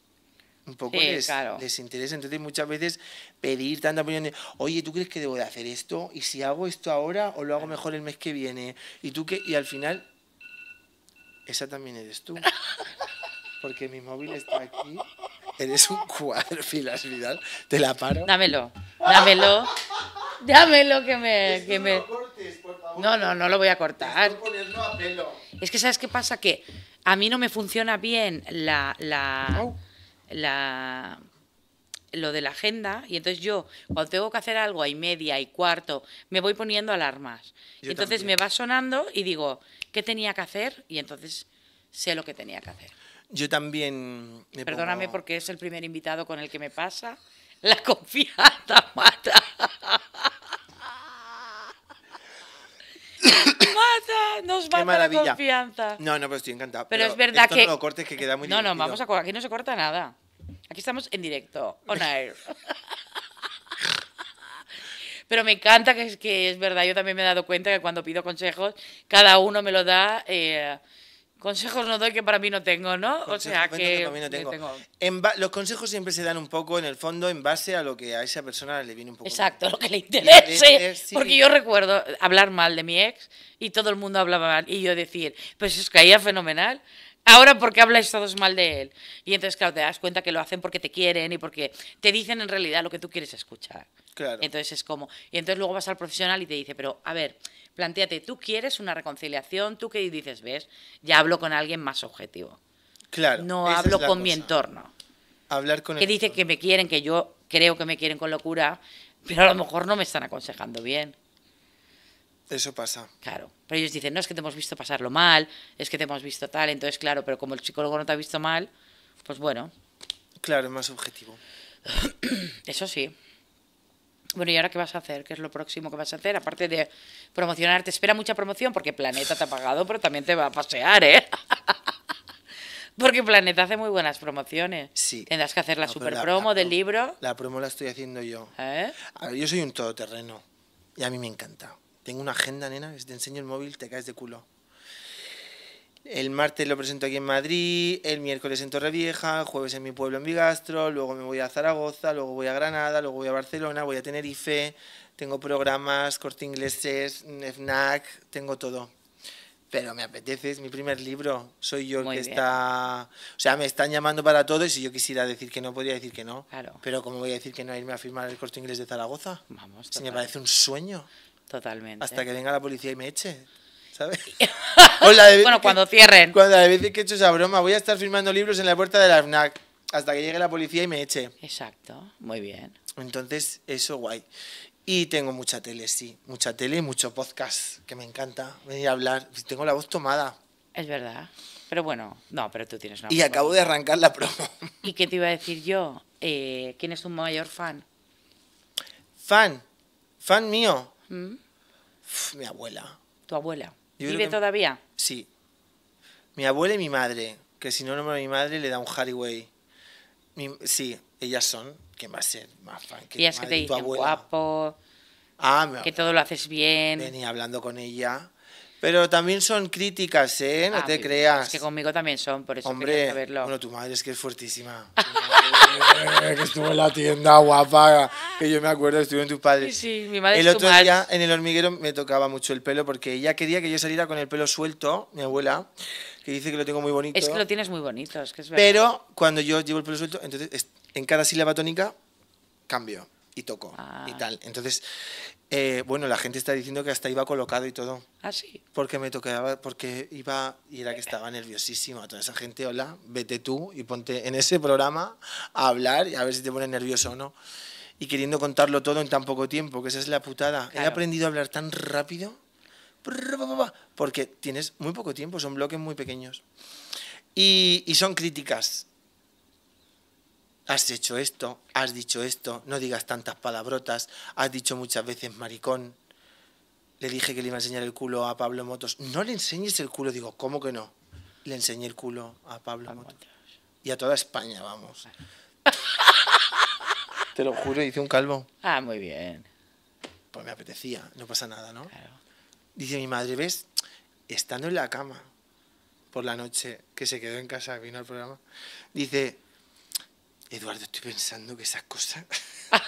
un poco les interesa. Entonces, muchas veces pedir tanta opinión. Oye, ¿tú crees que debo de hacer esto? ¿Y si hago esto ahora o lo hago mejor el mes que viene? Y tú ¿qué? y al final esa también eres tú. Porque mi móvil está aquí. Eres un cuadro, Filas Vidal. Te la paro. Dámelo. Dámelo. Dámelo que me. Que me... No, no, no lo voy a cortar. Es que, ¿sabes qué pasa? Que a mí no me funciona bien la. la oh lo de la agenda y entonces yo cuando tengo que hacer algo hay media y cuarto me voy poniendo alarmas y entonces me va sonando y digo qué tenía que hacer y entonces sé lo que tenía que hacer yo también me perdóname porque es el primer invitado con el que me pasa la confianza mata mata, nos mata la confianza. No, no, pero pues estoy encantado. Pero, es verdad que. No, que queda no, no, vamos a. Aquí no se corta nada. Aquí estamos en directo, on air. Pero me encanta que es, que es verdad, yo también me he dado cuenta que cuando pido consejos, cada uno me lo da. Eh, consejos no doy que para mí no tengo, ¿no? o sea que, tengo. los consejos siempre se dan un poco en el fondo en base a lo que a esa persona le viene un poco. Exacto, lo que le interese. Eh, eh, porque yo recuerdo hablar mal de mi ex y todo el mundo hablaba mal y yo decir, pues os caía fenomenal. Ahora porque habláis todos mal de él. Y entonces, claro, te das cuenta que lo hacen porque te quieren y porque te dicen en realidad lo que tú quieres escuchar. Claro. Entonces es como. Y entonces luego vas al profesional y te dice, pero a ver, planteate, tú quieres una reconciliación, tú qué dices, ves, ya hablo con alguien más objetivo. Claro. No hablo con mi entorno. Hablar con Que dice que me quieren, que yo creo que me quieren con locura, pero a lo mejor no me están aconsejando bien. Eso pasa. Claro. Pero ellos dicen, no, es que te hemos visto pasarlo mal, es que te hemos visto tal, entonces claro, pero como el psicólogo no te ha visto mal, pues bueno. Claro, es más objetivo. Eso sí. Bueno, ¿y ahora qué vas a hacer? ¿Qué es lo próximo que vas a hacer? Aparte de promocionar, te espera mucha promoción porque Planeta te ha pagado, pero también te va a pasear, ¿eh? Porque Planeta hace muy buenas promociones. Sí. Tendrás que hacer la ah, pues super promo del libro. La promo la estoy haciendo yo. ¿Eh? yo soy un todoterreno y a mí me encanta. Tengo una agenda, nena, te enseño el móvil te caes de culo. El martes lo presento aquí en Madrid, el miércoles en Torrevieja, el jueves en mi pueblo en Bigastro, luego me voy a Zaragoza, luego voy a Granada, luego voy a Barcelona, voy a Tenerife, tengo programas, corte ingleses, FNAC, tengo todo. Pero me apetece, es mi primer libro, soy yo el que está... O sea, me están llamando para todo y si yo quisiera decir que no, podría decir que no. Pero ¿cómo voy a decir que no a irme a firmar el corte inglés de Zaragoza? Vamos. me parece un sueño. Totalmente. Hasta que venga la policía y me eche. ¿Sabes? bueno, cuando cierren. Cuando a veces que he hecho esa broma, voy a estar firmando libros en la puerta de la FNAC hasta que llegue la policía y me eche. Exacto, muy bien. Entonces, eso guay. Y tengo mucha tele, sí, mucha tele y mucho podcast, que me encanta venir a hablar. Tengo la voz tomada. Es verdad. Pero bueno, no, pero tú tienes una. Y acabo de arrancar la promo. ¿Y qué te iba a decir yo? Eh, ¿Quién es un mayor fan? Fan. Fan mío. ¿Mm? mi abuela. ¿Tu abuela? ¿Vive todavía? Sí. Mi abuela y mi madre, que si no no mi madre le da un Harry Way. Sí, ellas son, que a ser más fan que, tu que guapo, ah, que todo lo haces bien. Venía hablando con ella pero también son críticas, ¿eh? No ah, te creas. Es que conmigo también son, por eso Hombre, saberlo. Bueno, tu madre es que es fuertísima. Eh, que estuvo en la tienda guapaga. que yo me acuerdo, estuve en tus padres. Sí, sí, mi madre El otro día en el hormiguero me tocaba mucho el pelo porque ella quería que yo saliera con el pelo suelto, mi abuela, que dice que lo tengo muy bonito. Es que lo tienes muy bonito, es que es verdad. Pero cuando yo llevo el pelo suelto, entonces en cada sílaba tónica cambio y toco ah. y tal. Entonces, eh, bueno, la gente está diciendo que hasta iba colocado y todo. Ah, sí. Porque me tocaba, porque iba y era que estaba nerviosísima. Toda esa gente, hola, vete tú y ponte en ese programa a hablar y a ver si te pones nervioso o no. Y queriendo contarlo todo en tan poco tiempo, que esa es la putada. He aprendido a hablar tan rápido porque tienes muy poco tiempo, son bloques muy pequeños. y son críticas has hecho esto, has dicho esto, no digas tantas palabrotas, has dicho muchas veces maricón. Le dije que le iba a enseñar el culo a Pablo Motos. No le enseñes el culo, digo, ¿cómo que no? Le enseñé el culo a Pablo Motos. Y a toda España, vamos. Te lo juro, hice un calvo. Ah, muy bien. Pues me apetecía, no pasa nada, ¿no? Claro. Dice mi madre, ¿ves? Estando en la cama por la noche, que se quedó en casa, vino al programa, dice, Eduardo, estoy pensando que esas cosas...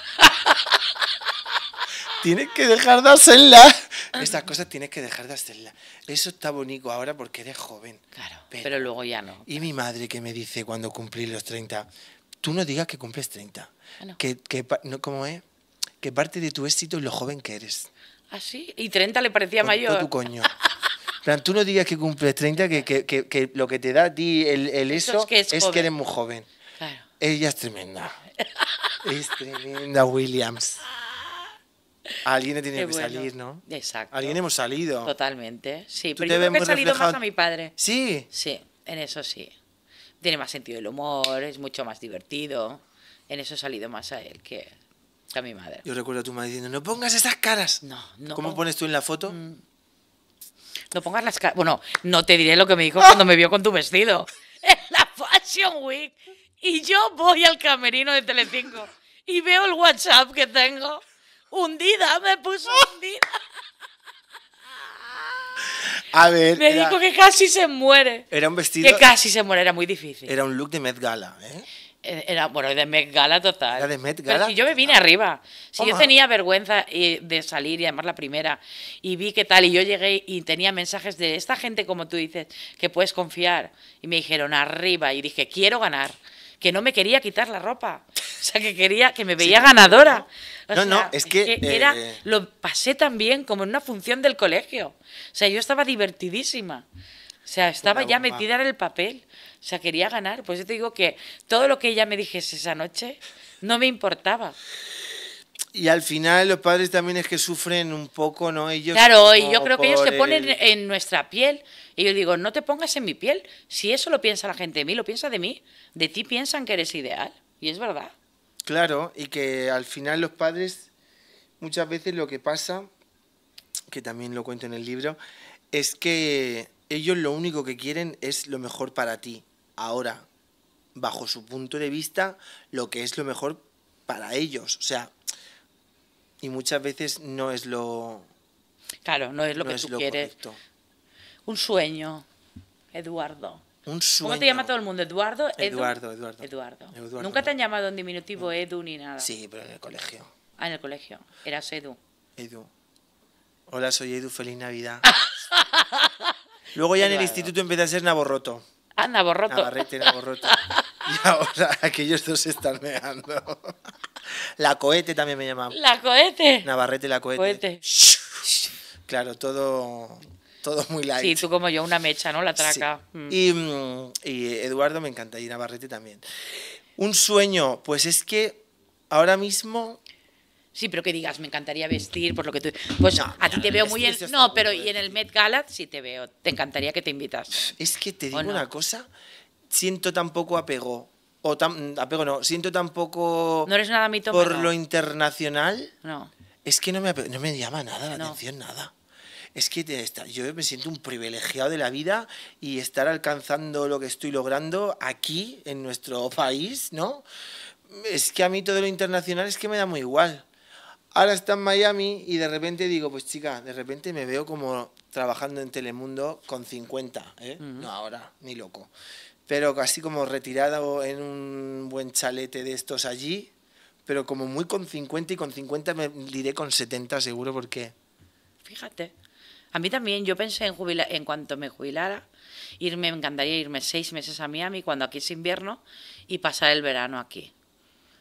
tienes que dejar de hacerlas. Esas cosas tienes que dejar de hacerlas. Eso está bonito ahora porque eres joven. Claro, pero, luego ya no. Y mi madre que me dice cuando cumplí los 30, tú no digas que cumples 30. Ah, que, que, no, ¿Cómo es? Que parte de tu éxito es lo joven que eres. ¿Ah, sí? ¿Y 30 le parecía mayor? tu coño. tú no digas que cumples 30, que, que, que, lo que te da a ti el, eso, es que eres muy joven. Ella es tremenda. es tremenda, Williams. Alguien tiene que salir, ¿no? Exacto. Alguien hemos salido. Totalmente, sí. Pero yo creo que he salido más a mi padre. ¿Sí? Sí, en eso sí. Tiene más sentido el humor, es mucho más divertido. En eso he salido más a él que a mi madre. Yo recuerdo a tu madre diciendo, no pongas esas caras. No, no. ¿Cómo pones tú en la foto? Mm. No pongas las caras. Bueno, no te diré lo que me dijo cuando me vio con tu vestido. En la Fashion Week y yo voy al camerino de Telecinco y veo el WhatsApp que tengo. Hundida, me puso hundida. A ver. Me dijo que casi se muere. Era un vestido. Que casi se muere, era muy difícil. Era un look de Met Gala, ¿eh? eh era, bueno, de Met Gala total. Era de Met Gala. si yo me vine arriba. Si yo tenía vergüenza eh, de salir y además la primera, y vi qué tal, y yo llegué y tenía mensajes de esta gente, como tú dices, que puedes confiar. Y me dijeron arriba, y dije, quiero ganar que no me quería quitar la ropa. O sea, que quería, que me veía ganadora. no, no, es que... era, eh, eh. lo pasé también como en una función del colegio. O sea, yo estaba divertidísima. O sea, estaba ya metida en el papel. O sea, quería ganar. Pues yo te digo que todo lo que ella me dijese esa noche no me importaba. Y al final los padres también es que sufren un poco, ¿no? Ellos claro, y yo creo que ellos se ponen en nuestra piel. Y yo digo, no te pongas en mi piel. Si eso lo piensa la gente de mí, lo piensa de mí. De ti piensan que eres ideal. Y es verdad. Claro, y que al final los padres, muchas veces lo que pasa, que también lo cuento en el libro, es que ellos lo único que quieren es lo mejor para ti. Ahora, bajo su punto de vista, lo que es lo mejor para ellos. O sea, y muchas veces no es lo... Claro, no es lo que es Un sueño, Eduardo. Un sueño. ¿Cómo te llama todo el mundo? ¿Eduardo? Eduardo, Eduardo. Eduardo. Nunca te han llamado en diminutivo Edu ni nada. Sí, pero en el colegio. Ah, en el colegio. Eras Edu. Edu. Hola, soy Edu, feliz Navidad. Luego ya en el instituto empieza a ser Naborroto. Ah, Naborroto. Navarrete, Naborroto. y ahora aquellos dos se están meando la cohete también me llamaba. La cohete. Navarrete la cohete. Claro, todo, todo muy light. Sí, tú como yo, una mecha, ¿no? La traca. Mm. Mm, y, Eduardo me encanta, y Navarrete también. Un sueño, pues es que ahora mismo... Sí, pero que digas, me encantaría vestir, por lo que tú... Pues a ti te veo muy... En... No, pero y en el Met Gala sí te veo. Te encantaría que te invitas. Es que te digo una cosa, siento tan poco apego o no, siento tampoco... No eres nada Por lo internacional. No. Es que no me, no me llama nada la atención, nada. Es que yo me siento un privilegiado de la vida y estar alcanzando lo que estoy logrando aquí, en nuestro país, ¿no? Es que a mí todo lo internacional es que me da muy igual. Ahora está en Miami y de repente digo, pues chica, de repente me veo como trabajando en Telemundo con 50, ¿eh? No ahora, ni loco pero casi como retirado en un buen chalete de estos allí, pero como muy con 50 y con 50 me diré con 70 seguro porque... Fíjate, a mí también yo pensé en jubilar, en cuanto me jubilara, irme, me encantaría irme seis meses a Miami cuando aquí es invierno y pasar el verano aquí.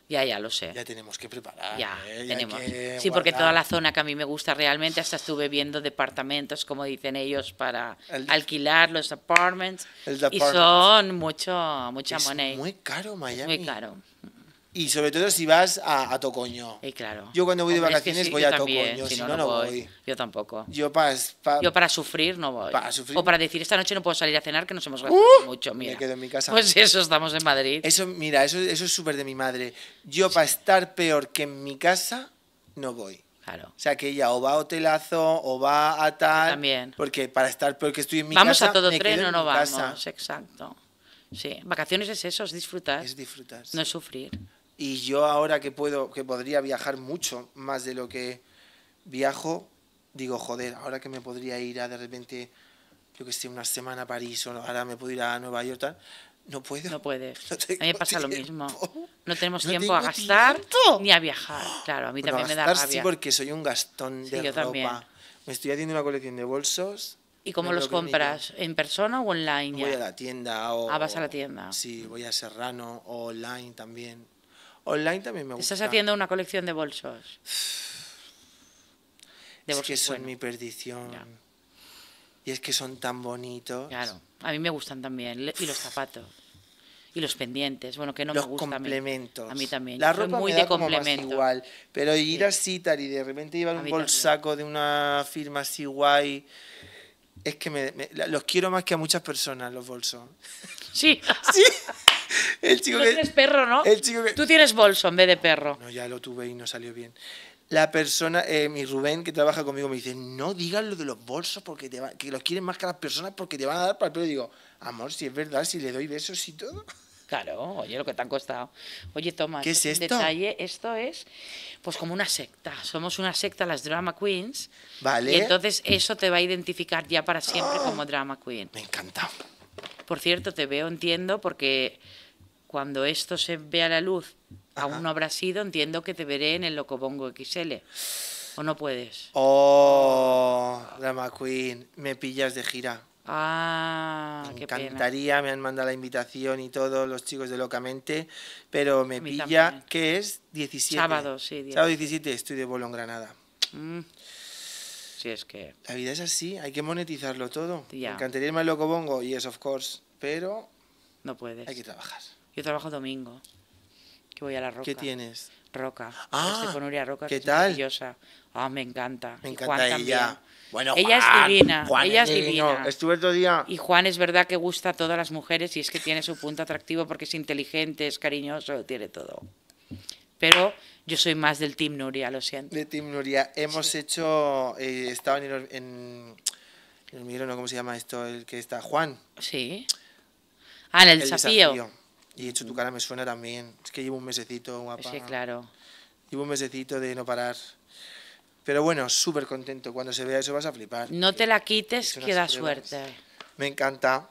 Ya, ya lo sé. Ya tenemos que preparar. Ya, ¿eh? tenemos. sí, porque toda la zona que a mí me gusta realmente, hasta estuve viendo departamentos, como dicen ellos, para alquilar los apartments. y son mucho, mucha es Muy caro Miami. Es muy caro y sobre todo si vas a, Tocoño. Y eh, claro. Yo cuando voy de vacaciones voy a Tocoño, si no, no, voy. Yo tampoco. Yo para, yo para sufrir no voy. O para decir, esta noche no puedo salir a cenar que nos hemos gastado ¡Uh! mucho, mira. Me quedo en mi casa. Pues eso, estamos en Madrid. Eso, mira, eso, eso es súper de mi madre. Yo para estar peor que en mi casa, no voy. Claro. O sea, que ella o va a hotelazo o va a tal. También. Porque para estar peor que estoy en mi casa. Vamos a todo tren o no vamos. Exacto. Sí, vacaciones es eso, es disfrutar. Es disfrutar. No es sufrir. Y yo ahora que puedo, que podría viajar mucho más de lo que viajo, digo, joder, ahora que me podría ir a de repente, yo que estoy una semana a París o ahora me puedo ir a Nueva York, no puedo. No puedes. a mí me pasa lo mismo. No tenemos tiempo a gastar ni a viajar. Claro, a mí también gastar, me da rabia. Sí, porque soy un gastón de ropa. Me estoy haciendo una colección de bolsos. ¿Y cómo los compras? ¿En persona o online? Voy a la tienda. O, ah, vas a la tienda. Sí, voy a Serrano o online también. Online también me gusta. Estás haciendo una colección de bolsos. es que son mi perdición. Y es que son tan bonitos. Claro, a mí me gustan también. Y los zapatos. Y los pendientes, bueno, que no los me gustan. complementos. A mí, también. La ropa muy de complemento. igual. Pero ir a citar y de repente llevar un bolsaco de una firma así guay. Es que los quiero más que a muchas personas los bolsos. Sí. sí. el chico Tú perro, ¿no? Tú tienes bolso en vez de perro. No, ya lo tuve y no salió bien. La persona, eh, mi Rubén, que trabaja conmigo, me dice, no digas lo de los bolsos, porque te que los quieren más que las personas porque te van a dar para el pelo. Y digo, amor, si es verdad, si le doy besos y todo. Claro, oye, lo que te han costado. Oye, toma, ¿qué es esto? Detalle, esto es pues como una secta. Somos una secta, las drama queens. Vale. entonces eso te va a identificar ya para siempre ¡Ah! como drama queen. Me encanta. Por cierto, te veo, entiendo, porque cuando esto se ve a la luz, aún no habrá sido, entiendo que te veré en el Locobongo XL. ¿O no puedes? Oh, Dama Queen, me pillas de gira. Ah, me qué encantaría, me han mandado la invitación y todos los chicos de Locamente, pero me pilla que es 17. Sábado, sí. Sábado 17, estoy de vuelo en Granada. Mm que. La vida es así, hay que monetizarlo todo. Me encantaría irme al Loco Bongo, yes, of course, pero. No puedes. Hay que trabajar. Yo trabajo domingo, que voy a la roca. ¿Qué tienes? Roca. Ah, con Roca, ¿qué tal? maravillosa. Ah, me encanta. Me encanta ella. Bueno, ella es divina. ella es eh, divina. estuve otro día. Y Juan es verdad que gusta a todas las mujeres y es que tiene su punto atractivo porque es inteligente, es cariñoso, tiene todo pero yo soy más del Team Nuria, lo siento. De Team Nuria. Hemos hecho, eh, estaba en el, en, el ¿no? ¿cómo se llama esto? El que está Juan. Sí. Ah, en el, desafío. Y hecho tu cara me suena también. Es que llevo un mesecito, guapa. Sí, claro. Llevo un mesecito de no parar. Pero bueno, súper contento. Cuando se vea eso vas a flipar. No te la quites, que da suerte. Me encanta.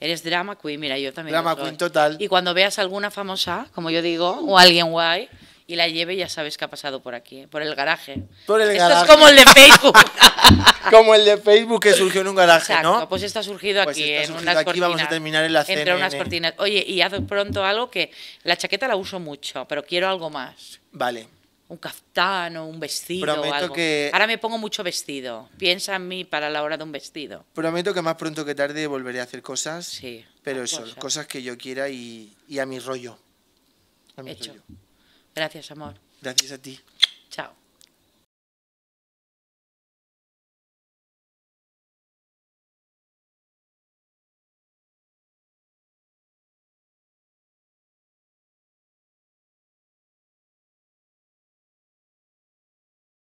Eres drama queen, mira, yo también. Drama queen total. Y cuando veas alguna famosa, como yo digo, o alguien guay, y la lleve, ya sabes qué ha pasado por aquí, ¿eh? por el garaje. Por esto es como el de Facebook. como el de Facebook que surgió en un garaje, ¿no? Pues está ha surgido pues aquí, en unas aquí vamos a terminar en la Entre unas cortinas. Oye, y haz pronto algo que la chaqueta la uso mucho, pero quiero algo más. Vale. Un caftán o un vestido. algo. que. Ahora me pongo mucho vestido. Piensa en mí para la hora de un vestido. Prometo que más pronto que tarde volveré a hacer cosas. Sí. Pero eso, cosas. que yo quiera y, a mi rollo. A mi rollo. Gracias, amor. Gracias a ti.